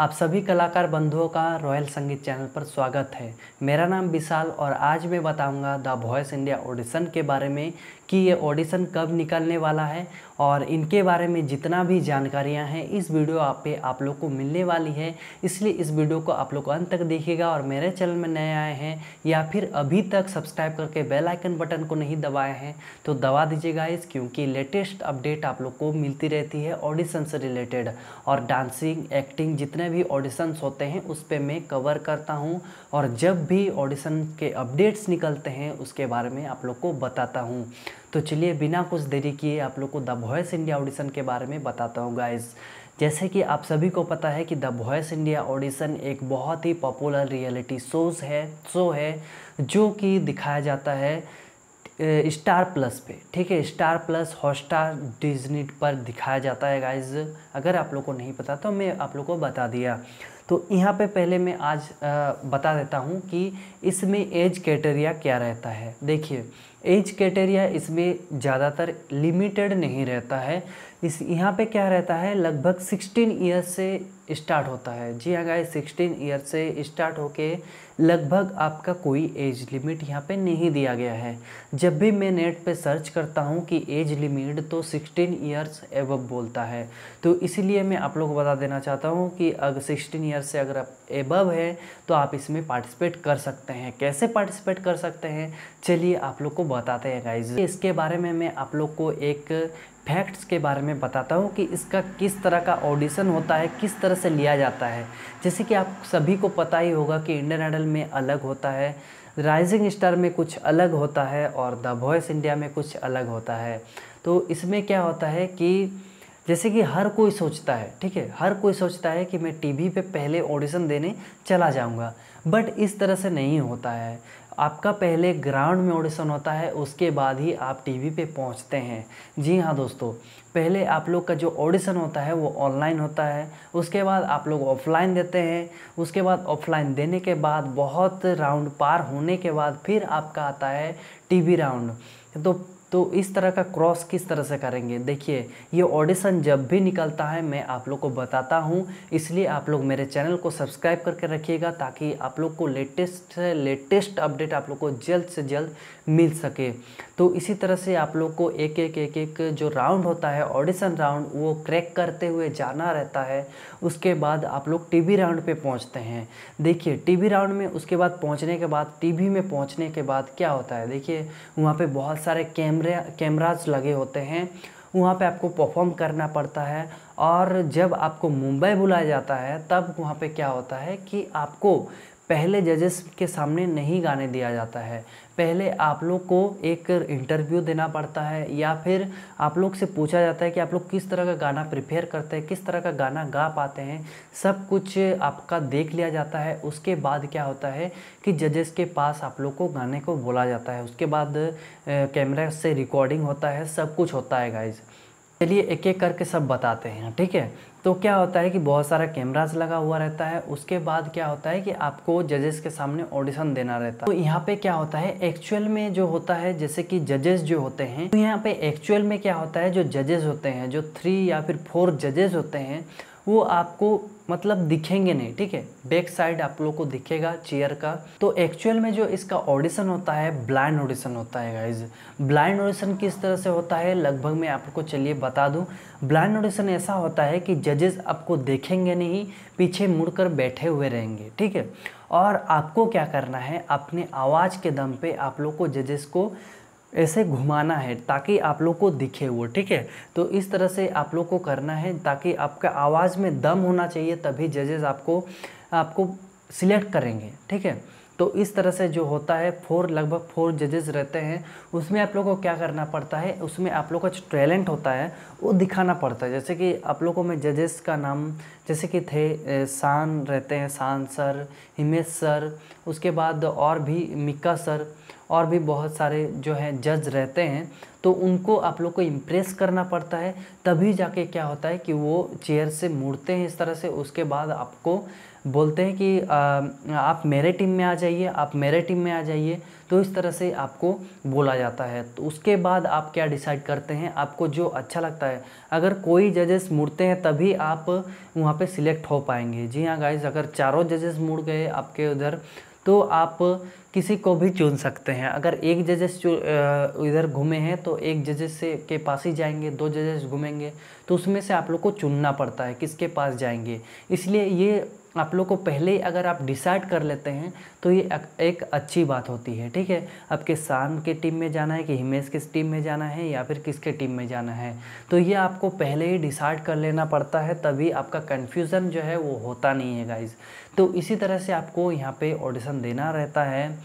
आप सभी कलाकार बंधुओं का रॉयल संगीत चैनल पर स्वागत है मेरा नाम विशाल और आज मैं बताऊंगा द वॉइस इंडिया ऑडिशन के बारे में कि ये ऑडिशन कब निकलने वाला है और इनके बारे में जितना भी जानकारियां हैं इस वीडियो आप पे आप लोग को मिलने वाली है इसलिए इस वीडियो को आप लोग अंत तक देखिएगा और मेरे चैनल में नए आए हैं या फिर अभी तक सब्सक्राइब करके बेल आइकन बटन को नहीं दबाए हैं तो दबा दीजिएगा इस क्योंकि लेटेस्ट अपडेट आप लोग को मिलती रहती है ऑडिशन से रिलेटेड और डांसिंग एक्टिंग जितने भी ऑडिशंस होते हैं उस पर मैं कवर करता हूँ और जब भी ऑडिशन के अपडेट्स निकलते हैं उसके बारे में आप लोग को बताता हूँ तो चलिए बिना कुछ देरी किए आप लोग को द वॉयस इंडिया ऑडिशन के बारे में बताता हूँ गाइज़ जैसे कि आप सभी को पता है कि द वॉयस इंडिया ऑडिशन एक बहुत ही पॉपुलर रियलिटी शोज है शो है जो कि दिखाया जाता है स्टार प्लस पे ठीक है स्टार प्लस हॉटस्टार डिजनी पर दिखाया जाता है गाइज अगर आप लोग को नहीं पता तो मैं आप लोग को बता दिया तो यहाँ पे पहले मैं आज आ, बता देता हूँ कि इसमें एज कैटेरिया क्या रहता है देखिए एज क्राइटेरिया इसमें ज़्यादातर लिमिटेड नहीं रहता है इस यहाँ पे क्या रहता है लगभग सिक्सटीन ईयर से स्टार्ट होता है जी हाँ गाइस सिक्सटीन ईयर से स्टार्ट होके लगभग आपका कोई एज लिमिट यहाँ पे नहीं दिया गया है जब भी मैं नेट पे सर्च करता हूँ कि एज लिमिट तो सिक्सटीन ईयर्स एव बोलता है तो इसीलिए मैं आप लोग को बता देना चाहता हूँ कि अगर सिक्सटीन ईयर्स से अगर आप एबव है तो आप इसमें पार्टिसिपेट कर सकते हैं कैसे पार्टिसिपेट कर सकते हैं चलिए आप लोग को बताते हैं गाइज इसके बारे में मैं आप लोग को एक फैक्ट्स के बारे में बताता हूँ कि इसका किस तरह का ऑडिशन होता है किस तरह से लिया जाता है जैसे कि आप सभी को पता ही होगा कि इंडियन आइडल में अलग होता है राइजिंग स्टार में कुछ अलग होता है और द वॉइस इंडिया में कुछ अलग होता है तो इसमें क्या होता है कि जैसे कि हर कोई सोचता है ठीक है हर कोई सोचता है कि मैं टीवी पे पहले ऑडिशन देने चला जाऊंगा बट इस तरह से नहीं होता है आपका पहले ग्राउंड में ऑडिशन होता है उसके बाद ही आप टीवी पे पहुंचते हैं जी हाँ दोस्तों पहले आप लोग का जो ऑडिशन होता है वो ऑनलाइन होता है उसके बाद आप लोग ऑफलाइन देते हैं उसके बाद ऑफलाइन देने के बाद बहुत राउंड पार होने के बाद फिर आपका आता है टीवी राउंड तो तो इस तरह का क्रॉस किस तरह से करेंगे देखिए ये ऑडिशन जब भी निकलता है मैं आप लोग को बताता हूँ इसलिए आप लोग मेरे चैनल को सब्सक्राइब करके रखिएगा ताकि आप लोग को लेटेस्ट से लेटेस्ट अपडेट आप लोग को जल्द से जल्द मिल सके तो इसी तरह से आप लोग को एक एक एक एक जो राउंड होता है ऑडिशन राउंड वो क्रैक करते हुए जाना रहता है उसके बाद आप लोग टीवी राउंड पे पहुंचते हैं देखिए टीवी राउंड में उसके बाद पहुंचने के बाद टीवी में पहुंचने के बाद क्या होता है देखिए वहाँ पे बहुत सारे कैम कैमरे कैमराज लगे होते हैं वहाँ पे आपको परफॉर्म करना पड़ता है और जब आपको मुंबई बुलाया जाता है तब वहाँ पे क्या होता है कि आपको पहले जजेस के सामने नहीं गाने दिया जाता है पहले आप लोग को एक इंटरव्यू देना पड़ता है या फिर आप लोग से पूछा जाता है कि आप लोग किस तरह का गाना प्रिपेयर करते हैं किस तरह का गाना गा पाते हैं सब कुछ आपका देख लिया जाता है उसके बाद क्या होता है कि जजेस के पास आप लोग को गाने को बोला जाता है उसके बाद कैमरा से रिकॉर्डिंग होता है सब कुछ होता है गाइज चलिए एक एक करके सब बताते हैं ठीक है तो क्या होता है कि बहुत सारा कैमराज लगा हुआ रहता है उसके बाद क्या होता है कि आपको जजेस के सामने ऑडिशन देना रहता है तो यहाँ पे क्या होता है एक्चुअल में जो होता है जैसे कि जजेस जो होते हैं तो यहाँ पे एक्चुअल में क्या होता है जो जजेस होते हैं जो थ्री या फिर फोर जजेस होते हैं वो आपको मतलब दिखेंगे नहीं ठीक है बैक साइड आप लोग को दिखेगा चेयर का तो एक्चुअल में जो इसका ऑडिशन होता है ब्लाइंड ऑडिशन होता है गाइज ब्लाइंड ऑडिशन किस तरह से होता है लगभग मैं आपको चलिए बता दूं ब्लाइंड ऑडिशन ऐसा होता है कि जजेस आपको देखेंगे नहीं पीछे मुड़कर बैठे हुए रहेंगे ठीक है और आपको क्या करना है अपने आवाज़ के दम पे आप लोग को जजेस को ऐसे घुमाना है ताकि आप लोग को दिखे वो ठीक है तो इस तरह से आप लोग को करना है ताकि आपका आवाज़ में दम होना चाहिए तभी जजेस आपको आपको सिलेक्ट करेंगे ठीक है तो इस तरह से जो होता है फोर लगभग फोर जजेस रहते हैं उसमें आप लोगों को क्या करना पड़ता है उसमें आप लोगों का जो टैलेंट होता है वो दिखाना पड़ता है जैसे कि आप लोगों को मैं जजेस का नाम जैसे कि थे शान रहते हैं शान सर हिमेश सर उसके बाद और भी मिक्का सर और भी बहुत सारे जो हैं जज रहते हैं तो उनको आप लोग को इम्प्रेस करना पड़ता है तभी जाके क्या होता है कि वो चेयर से मुड़ते हैं इस तरह से उसके बाद आपको बोलते हैं कि आ, आप मेरे टीम में आ जाइए आप मेरे टीम में आ जाइए तो इस तरह से आपको बोला जाता है तो उसके बाद आप क्या डिसाइड करते हैं आपको जो अच्छा लगता है अगर कोई जजेस मुड़ते हैं तभी आप वहाँ पे सिलेक्ट हो पाएंगे जी हाँ गाइज अगर चारों जजेस मुड़ गए आपके उधर तो आप किसी को भी चुन सकते हैं अगर एक जजेस इधर घूमे हैं तो एक जजेस से के पास ही जाएंगे दो जजेस घूमेंगे तो उसमें से आप लोग को चुनना पड़ता है किसके पास जाएंगे इसलिए ये आप लोग को पहले ही अगर आप डिसाइड कर लेते हैं तो ये एक अच्छी बात होती है ठीक है आपके शाम के टीम में जाना है कि हिमेश किस टीम में जाना है या फिर किसके टीम में जाना है तो ये आपको पहले ही डिसाइड कर लेना पड़ता है तभी आपका कन्फ्यूज़न जो है वो होता नहीं है गाइज तो इसी तरह से आपको यहाँ पे ऑडिशन देना रहता है